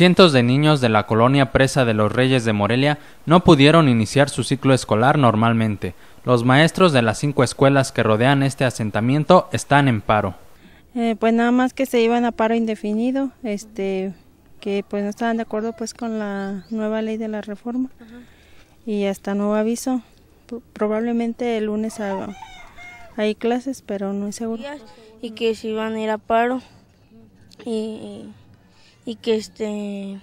Cientos de niños de la colonia presa de los Reyes de Morelia no pudieron iniciar su ciclo escolar normalmente. Los maestros de las cinco escuelas que rodean este asentamiento están en paro. Eh, pues nada más que se iban a paro indefinido, este, que pues no estaban de acuerdo pues con la nueva ley de la reforma y hasta nuevo aviso. Probablemente el lunes hay clases, pero no es seguro. Y que se iban a ir a paro y y que este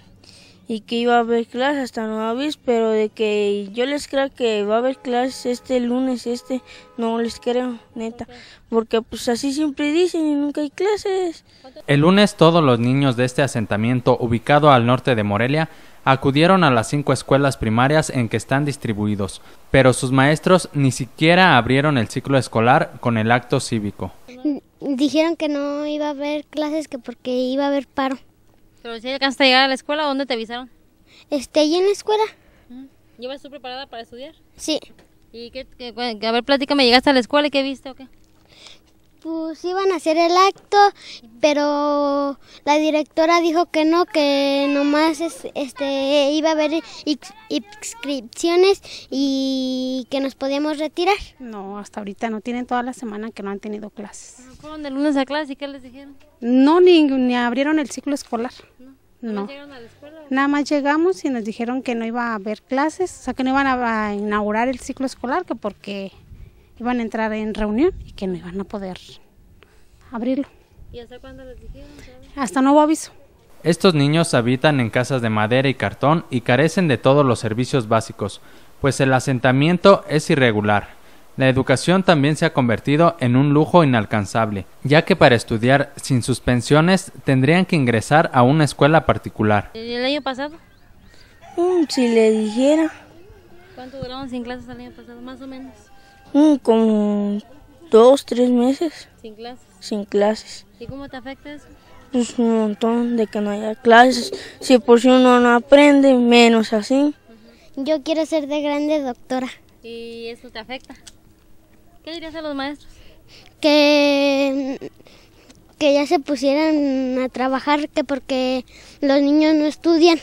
y que iba a haber clases hasta no avis, pero de que yo les creo que va a haber clases este lunes, este no les creo, neta, porque pues así siempre dicen y nunca hay clases. El lunes todos los niños de este asentamiento ubicado al norte de Morelia acudieron a las cinco escuelas primarias en que están distribuidos, pero sus maestros ni siquiera abrieron el ciclo escolar con el acto cívico. Dijeron que no iba a haber clases, que porque iba a haber paro. Pero si alcanzaste a llegar a la escuela, ¿dónde te avisaron? Este, en la escuela. ¿Llevas tú preparada para estudiar? Sí. ¿Y qué, a ver, me llegaste a la escuela y qué viste o qué? Pues iban a hacer el acto, pero la directora dijo que no, que nomás este, iba a haber inscripciones y que nos podíamos retirar. No, hasta ahorita no tienen toda la semana que no han tenido clases. fueron de lunes a clase y qué les dijeron? No, ni, ni abrieron el ciclo escolar. No. No. a la escuela? Nada más llegamos y nos dijeron que no iba a haber clases, o sea, que no iban a inaugurar el ciclo escolar, que porque iban a entrar en reunión y que no van a poder abrirlo. ¿Y hasta cuándo les dijeron? Hasta nuevo aviso. Estos niños habitan en casas de madera y cartón y carecen de todos los servicios básicos, pues el asentamiento es irregular. La educación también se ha convertido en un lujo inalcanzable, ya que para estudiar sin suspensiones tendrían que ingresar a una escuela particular. ¿El año pasado? Mm, si le dijera. ¿Cuánto duraron sin clases el año pasado, más o menos? Mm, Como dos, tres meses. ¿Sin clases? Sin clases. ¿Y cómo te afecta eso? Pues un montón de que no haya clases. Si por si uno no aprende, menos así. Yo quiero ser de grande doctora. ¿Y eso te afecta? ¿Qué dirías a los maestros? Que, que ya se pusieran a trabajar, que porque los niños no estudian.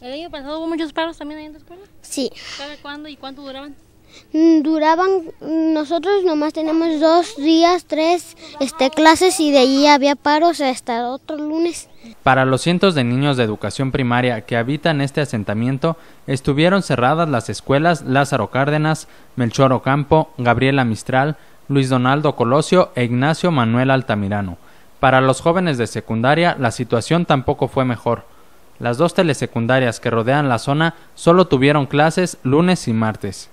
¿El año pasado hubo muchos paros también ahí en tu escuela? Sí. ¿Cada cuándo y cuánto duraban? Mm, duraban, mm, nosotros nomás tenemos dos días, tres este, clases y de allí había paros hasta otro lunes. Para los cientos de niños de educación primaria que habitan este asentamiento, estuvieron cerradas las escuelas Lázaro Cárdenas, Melchor Ocampo, Gabriela Mistral, Luis Donaldo Colosio e Ignacio Manuel Altamirano. Para los jóvenes de secundaria, la situación tampoco fue mejor. Las dos telesecundarias que rodean la zona solo tuvieron clases lunes y martes.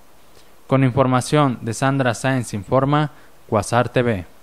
Con información de Sandra Sáenz Informa, Quasar TV.